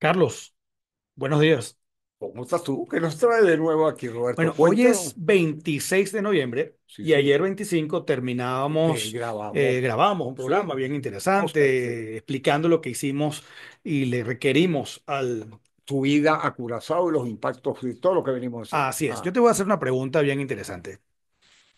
Carlos, buenos días. ¿Cómo estás tú? ¿Qué nos trae de nuevo aquí, Roberto? Bueno, hoy es 26 de noviembre y ayer 25 terminábamos, eh, eh, grabamos. un programa bien interesante, explicando lo que hicimos y le requerimos al... Tu vida a Curazao y los impactos de todo lo que venimos a hacer. Así es, ah. yo te voy a hacer una pregunta bien interesante.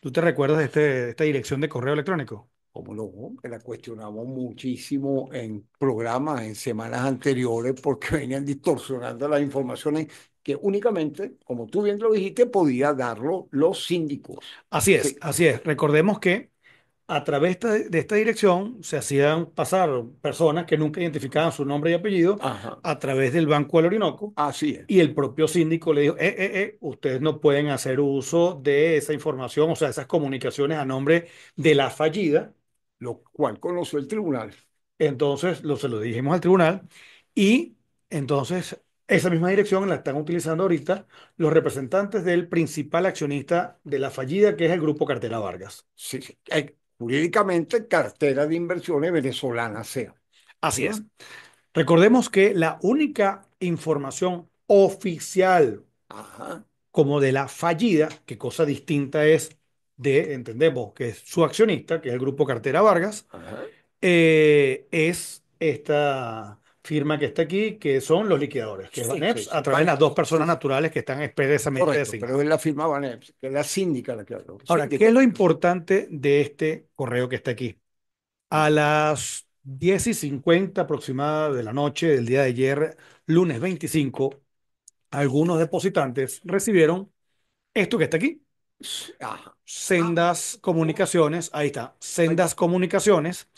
¿Tú te recuerdas este- esta dirección de correo electrónico? como los la cuestionamos muchísimo en programas, en semanas anteriores, porque venían distorsionando las informaciones que únicamente, como tú bien lo dijiste, podía darlo los síndicos. Así es, así es. Recordemos que a través de esta dirección se hacían pasar personas que nunca identificaban su nombre y apellido a través del Banco del Orinoco. Así es. Y el propio síndico le dijo, eh, eh, eh, ustedes no pueden hacer uso de esa información, o sea, esas comunicaciones a nombre de la fallida, lo cual conoció el tribunal. Entonces, lo, se lo dijimos al tribunal y entonces esa misma dirección la están utilizando ahorita los representantes del principal accionista de la fallida, que es el grupo Cartera Vargas. Sí, jurídicamente Cartera de Inversiones Venezolana SEA. Así es. Recordemos que la única información oficial como de la fallida, que cosa distinta es de, entendemos que es su accionista, que es el grupo Cartera Vargas, eh, es esta firma que está aquí, que son los liquidadores, que es a través de las dos personas naturales que están expresamente Correcto, Pero es la firma Baneps, que es la síndica la que Ahora, ¿qué es lo importante de este correo que está aquí? A las 10 y 50 aproximada de la noche del día de ayer, lunes 25, algunos depositantes recibieron esto que está aquí, sendas ah, Comunicaciones, ahí está, Sendas Comunicaciones,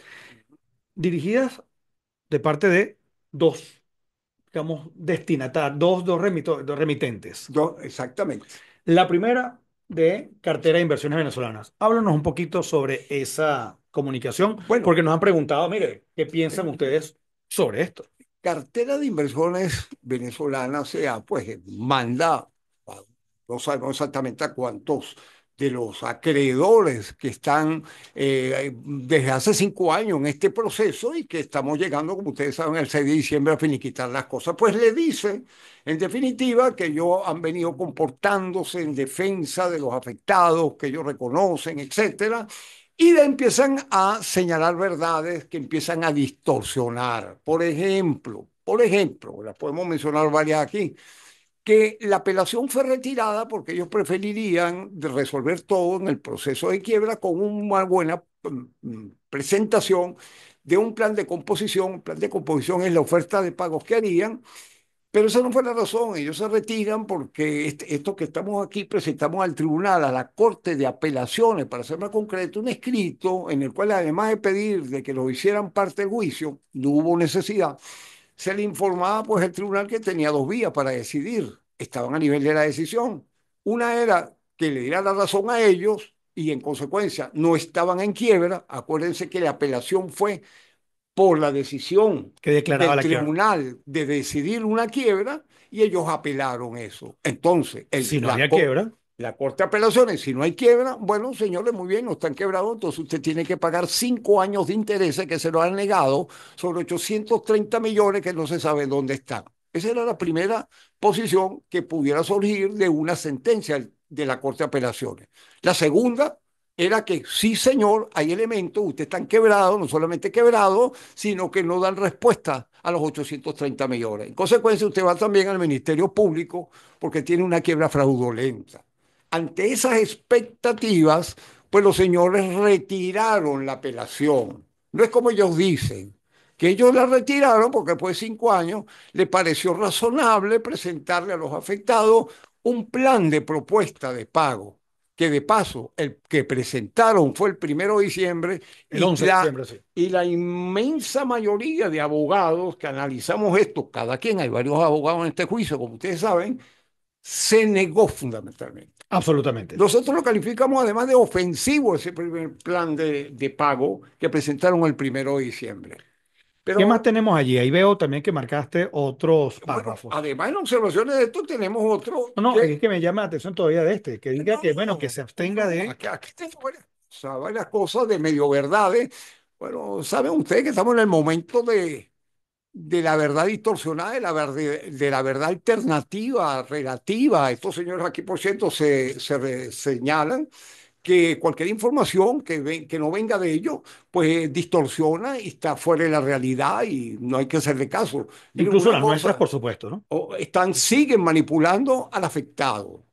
dirigidas de parte de dos, digamos, destinatarios, dos, dos, remitentes. Dos, exactamente. La primera de Cartera de Inversiones Venezolanas. Háblanos un poquito sobre esa comunicación, porque nos han preguntado, mire, ¿qué piensan ustedes sobre esto? Cartera de Inversiones Venezolanas, o sea, pues manda no sabemos exactamente a cuántos de los acreedores que están eh, desde hace cinco años en este proceso y que estamos llegando, como ustedes saben, el 6 de diciembre a finiquitar las cosas, pues le dice, en definitiva, que ellos han venido comportándose en defensa de los afectados, que ellos reconocen, etcétera, y le empiezan a señalar verdades que empiezan a distorsionar. Por ejemplo, por ejemplo, las podemos mencionar varias aquí, que la apelación fue retirada porque ellos preferirían resolver todo en el proceso de quiebra con una buena mm, mm, presentación de un plan de composición. Un plan de composición es la oferta de pagos que harían, pero esa no fue la razón. Ellos se retiran porque esto que estamos aquí presentamos al tribunal, a la Corte de Apelaciones, para ser más concreto, un escrito en el cual además de pedir de que lo hicieran parte del juicio, no hubo necesidad se le informaba pues el tribunal que tenía dos vías para decidir, estaban a nivel de la decisión. Una era que le diera la razón a ellos y en consecuencia no estaban en quiebra, acuérdense que la apelación fue por la decisión que declaraba del tribunal de decidir una quiebra y ellos apelaron eso. Entonces, el, si no había quiebra. La Corte de Apelaciones, si no hay quiebra, bueno, señores, muy bien, no están quebrados, entonces usted tiene que pagar cinco años de intereses que se lo han negado sobre 830 millones que no se sabe dónde están. Esa era la primera posición que pudiera surgir de una sentencia de la Corte de Apelaciones. La segunda era que sí, señor, hay elementos, usted están quebrado, no solamente quebrado, sino que no dan respuesta a los 830 millones. En consecuencia, usted va también al Ministerio Público porque tiene una quiebra fraudulenta ante esas expectativas, pues los señores retiraron la apelación. No es como ellos dicen, que ellos la retiraron porque después de cinco años le pareció razonable presentarle a los afectados un plan de propuesta de pago, que de paso el que presentaron fue el primero de diciembre, 11 diciembre y la inmensa mayoría de abogados que analizamos esto, cada quien, hay varios abogados en este juicio, como ustedes saben, se negó fundamentalmente. Absolutamente. Nosotros lo calificamos además de ofensivo ese primer plan de, pago que presentaron el primero de diciembre. ¿Qué más tenemos allí? Ahí veo también que marcaste otros párrafos. además, en observaciones de esto tenemos otro. No, que, es que me llama la atención todavía de este, que diga que, bueno, que se abstenga de. Aquí, las cosas de medio verdades. Bueno, saben ustedes que estamos en el momento de, de la verdad distorsionada, de la verdad, de la verdad alternativa, relativa. Estos señores aquí, por cierto, se, señalan que cualquier información que, no venga de ellos, pues distorsiona y está fuera de la realidad y no hay que hacerle caso. Incluso las nuestras, por supuesto, ¿no? Están, siguen manipulando al afectado.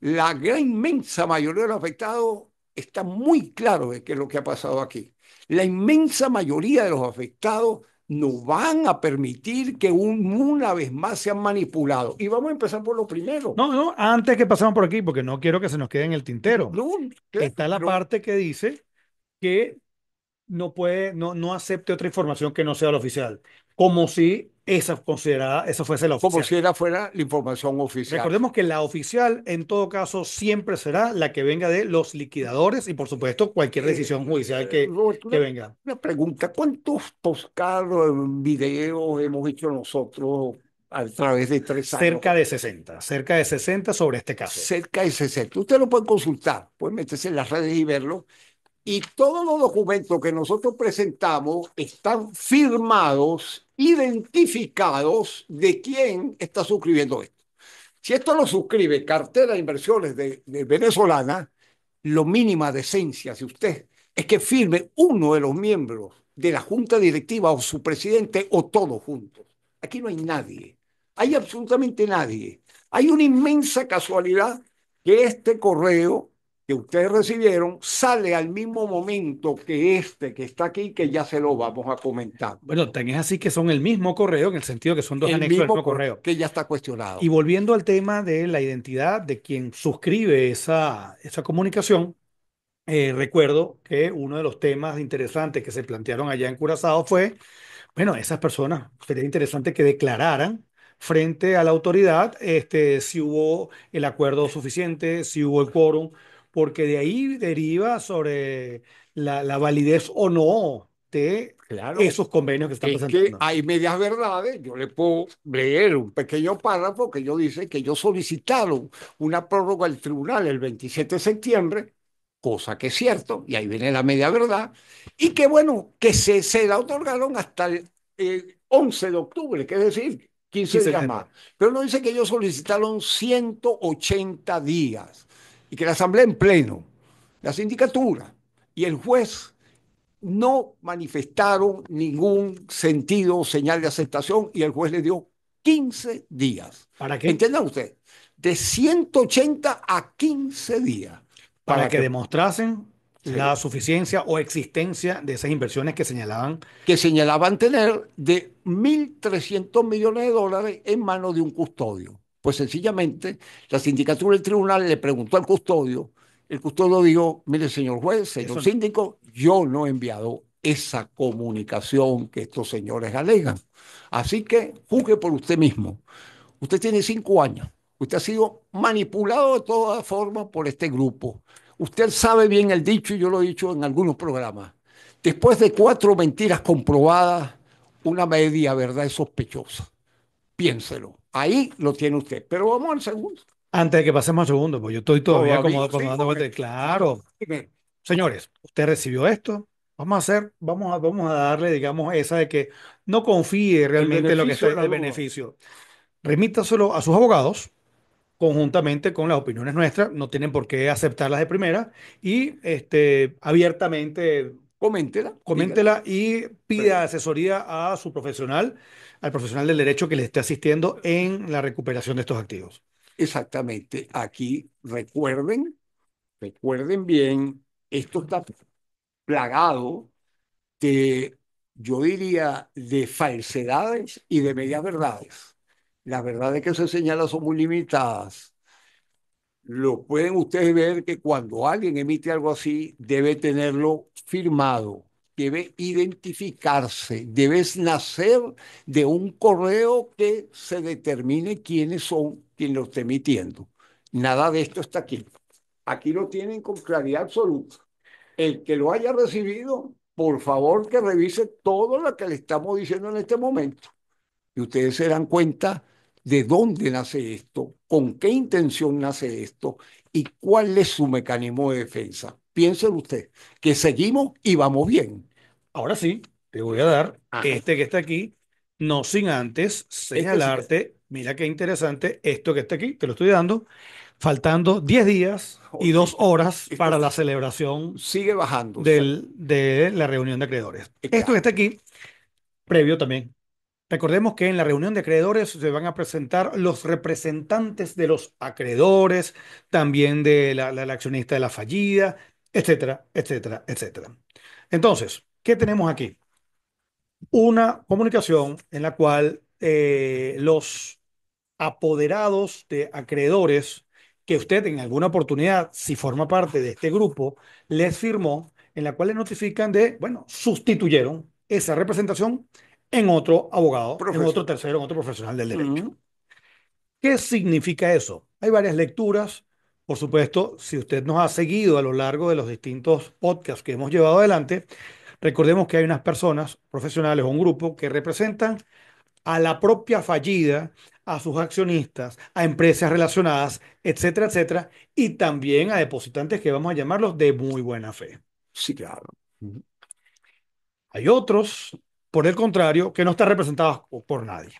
La inmensa mayoría de los afectados está muy claro de qué es lo que ha pasado aquí. La inmensa mayoría de los afectados no van a permitir que una vez más sean manipulados. Y vamos a empezar por lo primero. No, no, antes que pasemos por aquí, porque no quiero que se nos quede en el tintero. Está la parte que dice que no puede, no, no acepte otra información que no sea la oficial. Como si esa, considerada, esa fuese la oficial. Como si era fuera la información oficial. Recordemos que la oficial, en todo caso, siempre será la que venga de los liquidadores y, por supuesto, cualquier eh, decisión judicial que, eh, que venga. Una pregunta, ¿cuántos toscados videos hemos hecho nosotros a través de tres años? Cerca de 60, cerca de 60 sobre este caso. Cerca de 60. Usted lo puede consultar, puede meterse en las redes y verlo. Y todos los documentos que nosotros presentamos están firmados, identificados de quién está suscribiendo esto. Si esto lo suscribe cartera de inversiones de, venezolana, lo mínima esencia, si usted, es que firme uno de los miembros de la junta directiva o su presidente o todos juntos. Aquí no hay nadie, hay absolutamente nadie. Hay una inmensa casualidad que este correo que ustedes recibieron sale al mismo momento que este que está aquí, que ya se lo vamos a comentar. Bueno, tenés es así que son el mismo correo, en el sentido que son dos el anexos del mismo correo. Que ya está cuestionado. Y volviendo al tema de la identidad de quien suscribe esa, esa comunicación, eh, recuerdo que uno de los temas interesantes que se plantearon allá en Curazao fue, bueno, esas personas, sería interesante que declararan frente a la autoridad este, si hubo el acuerdo suficiente, si hubo el quórum porque de ahí deriva sobre la, validez o no de esos convenios que están hay medias verdades, yo le puedo leer un pequeño párrafo que yo dice que ellos solicitaron una prórroga al tribunal el 27 de septiembre, cosa que es cierto, y ahí viene la media verdad, y que bueno, que se, se la otorgaron hasta el 11 de octubre, que es decir, 15 días más. Pero no dice que ellos solicitaron 180 días y que la Asamblea en pleno, la sindicatura y el juez no manifestaron ningún sentido, o señal de aceptación y el juez le dio 15 días. ¿Para qué? Entienda usted, de 180 a 15 días. Para, que, demostrasen la suficiencia o existencia de esas inversiones que señalaban. Que señalaban tener de 1.300 millones de dólares en manos de un custodio. Pues sencillamente la sindicatura del tribunal le preguntó al custodio, el custodio dijo, mire señor juez, señor síndico, yo no he enviado esa comunicación que estos señores alegan. Así que juzgue por usted mismo. Usted tiene cinco años. Usted ha sido manipulado de todas formas por este grupo. Usted sabe bien el dicho, y yo lo he dicho en algunos programas. Después de cuatro mentiras comprobadas, una media verdad es sospechosa. Piénselo. Ahí lo tiene usted. Pero vamos al segundo. Antes de que pasemos al segundo, pues yo estoy todavía, como, Claro. Señores, usted recibió esto. Vamos a hacer, vamos a, vamos a darle, digamos, esa de que no confíe realmente en lo que está el beneficio. Remítaselo a sus abogados, conjuntamente con las opiniones nuestras, no tienen por qué aceptarlas de primera y este, abiertamente coméntela. Coméntela y pida asesoría a su profesional, al profesional del derecho que le esté asistiendo en la recuperación de estos activos. Exactamente. Aquí recuerden, recuerden bien, esto está plagado de, yo diría, de falsedades y de medias verdades. Las verdades que se señalan son muy limitadas lo pueden ustedes ver que cuando alguien emite algo así, debe tenerlo firmado, debe identificarse, debes nacer de un correo que se determine quiénes son quienes lo está emitiendo. Nada de esto está aquí. Aquí lo tienen con claridad absoluta. El que lo haya recibido, por favor que revise todo lo que le estamos diciendo en este momento. Y ustedes se dan cuenta de dónde nace esto, con qué intención nace esto y cuál es su mecanismo de defensa. Piénselo usted, que seguimos y vamos bien. Ahora sí, te voy a dar este que está aquí, no sin antes este señalarte, mira qué interesante esto que está aquí, te lo estoy dando, faltando 10 días y 2 horas para la celebración sigue bajando de la reunión de acreedores. Esto que está aquí, previo también Recordemos que en la reunión de acreedores se van a presentar los representantes de los acreedores, también de la, accionista de la fallida, etcétera, etcétera, etcétera. Entonces, ¿qué tenemos aquí? Una comunicación en la cual eh, los apoderados de acreedores que usted en alguna oportunidad, si forma parte de este grupo, les firmó, en la cual le notifican de, bueno, sustituyeron esa representación en otro abogado, en otro tercero, en otro profesional del derecho. ¿Qué significa eso? Hay varias lecturas. Por supuesto, si usted nos ha seguido a lo largo de los distintos podcasts que hemos llevado adelante, recordemos que hay unas personas profesionales o un grupo que representan a la propia fallida, a sus accionistas, a empresas relacionadas, etcétera, etcétera, y también a depositantes que vamos a llamarlos de muy buena fe. Sí, claro. Hay otros por el contrario, que no está representada por nadie.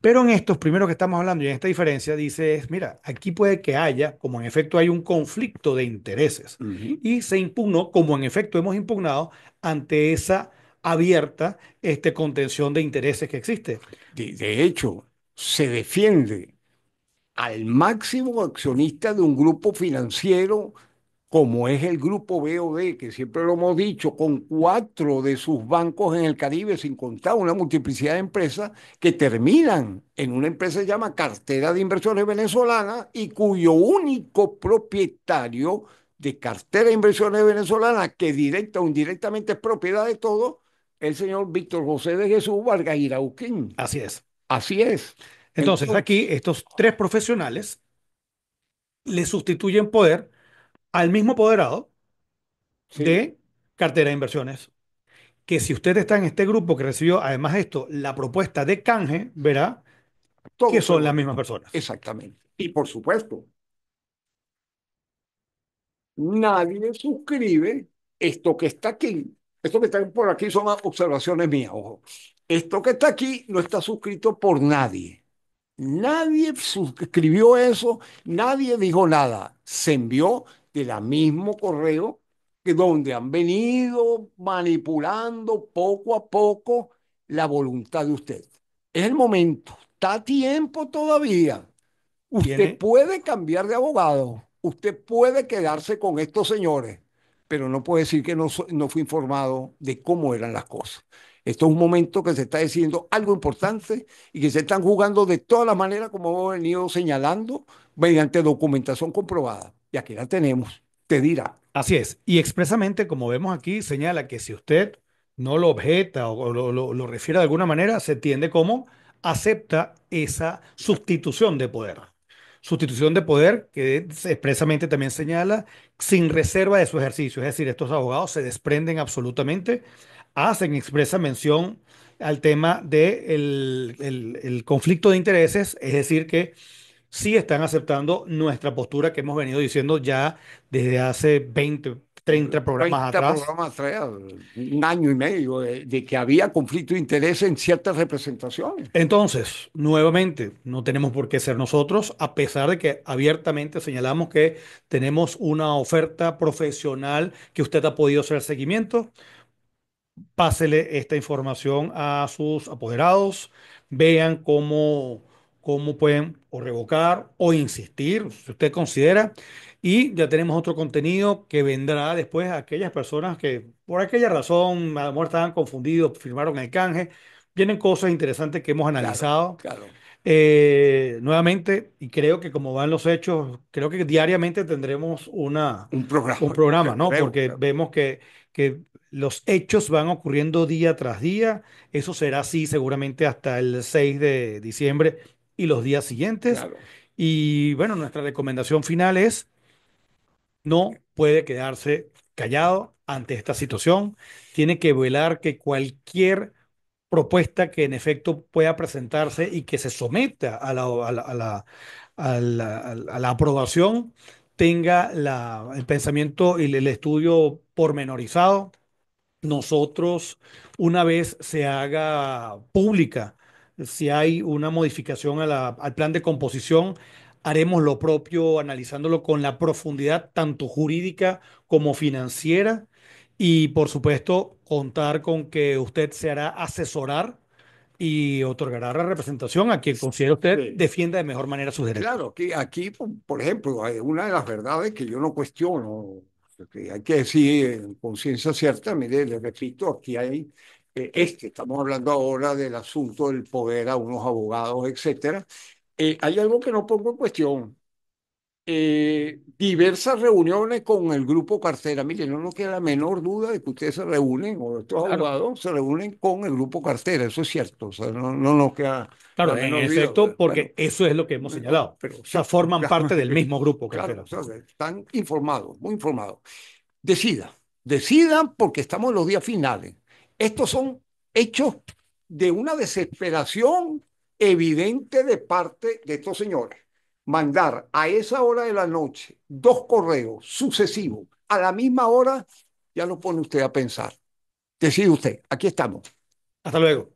Pero en estos primeros que estamos hablando y en esta diferencia, dice, mira, aquí puede que haya, como en efecto hay un conflicto de intereses, y se impugnó, como en efecto hemos impugnado, ante esa abierta este, contención de intereses que existe. de hecho, se defiende al máximo accionista de un grupo financiero como es el grupo BOD, que siempre lo hemos dicho, con cuatro de sus bancos en el Caribe, sin contar una multiplicidad de empresas que terminan en una empresa que se llama Cartera de Inversiones Venezolana y cuyo único propietario de Cartera de Inversiones Venezolana, que directa o indirectamente es propiedad de todo, el señor Víctor José de Jesús Vargas Irauquín. Así es. Así es. Entonces aquí estos tres profesionales le sustituyen poder al mismo apoderado de cartera de inversiones. Que si usted está en este grupo que recibió, además de esto, la propuesta de canje, verá que son, las mismas personas. Exactamente. Y por supuesto, nadie suscribe esto que está aquí. Esto que está por aquí son observaciones mías, ojo. Esto que está aquí no está suscrito por nadie. Nadie suscribió eso, nadie dijo nada. Se envió de la mismo correo, que donde han venido manipulando poco a poco la voluntad de usted. Es el momento, está a tiempo todavía. Usted puede cambiar de abogado, usted puede quedarse con estos señores, pero no puede decir que no, no fue informado de cómo eran las cosas. Esto es un momento que se está diciendo algo importante y que se están jugando de todas las maneras, como hemos venido señalando, mediante documentación comprobada que la tenemos, te dirá. Así es, y expresamente, como vemos aquí, señala que si usted no lo objeta o lo, refiere de alguna manera, se entiende como acepta esa sustitución de poder. Sustitución de poder que expresamente también señala sin reserva de su ejercicio. Es decir, estos abogados se desprenden absolutamente, hacen expresa mención al tema de el, el conflicto de intereses, es decir, que sí están aceptando nuestra postura que hemos venido diciendo ya desde hace 20, 30 programas atrás. programas un año y medio, de, eh, de, que había conflicto de interés en ciertas representaciones. Entonces, nuevamente, no tenemos por qué ser nosotros, a pesar de que abiertamente señalamos que tenemos una oferta profesional que usted ha podido hacer seguimiento. Pásele esta información a sus apoderados, vean cómo cómo pueden o revocar o insistir, si usted considera. Y ya tenemos otro contenido que vendrá después a aquellas personas que por aquella razón, a lo mejor estaban confundidos, firmaron el canje. Vienen cosas interesantes que hemos analizado. Claro, eh, nuevamente, y creo que como van los hechos, creo que diariamente tendremos una, un programa, un programa ¿no? Porque vemos que, que los hechos van ocurriendo día tras día. Eso será así seguramente hasta el 6 de diciembre y los días siguientes. Y bueno, nuestra recomendación final es, no puede quedarse callado ante esta situación, tiene que velar que cualquier propuesta que en efecto pueda presentarse y que se someta a la, a la, aprobación tenga la, el pensamiento y el estudio pormenorizado. Nosotros, una vez se haga pública si hay una modificación la, al plan de composición, haremos lo propio analizándolo con la profundidad tanto jurídica como financiera y por supuesto contar con que usted se hará asesorar y otorgará la representación a quien considere usted defienda de mejor manera sus derechos. Claro, aquí, por ejemplo, eh, una de las verdades que yo no cuestiono, que hay que decir con conciencia cierta, mire, le repito, aquí hay eh, este, estamos hablando ahora del asunto del poder a unos abogados, etcétera, eh, hay algo que no pongo en cuestión. Eh, diversas reuniones con el grupo Cartera. Mire, no nos queda la menor duda de que ustedes se reúnen, o estos abogados se reúnen con el grupo Cartera, eso es cierto, no, no nos queda. Claro, en efecto, porque eso es lo que hemos señalado. Pero, o sea, forman parte del mismo grupo Cartera. Claro, están informados, muy informados. Decida, decidan porque estamos en los días finales. Estos son hechos de una desesperación evidente de parte de estos señores. Mandar a esa hora de la noche dos correos sucesivos a la misma hora, ya lo pone usted a pensar. Decide usted, aquí estamos. Hasta luego.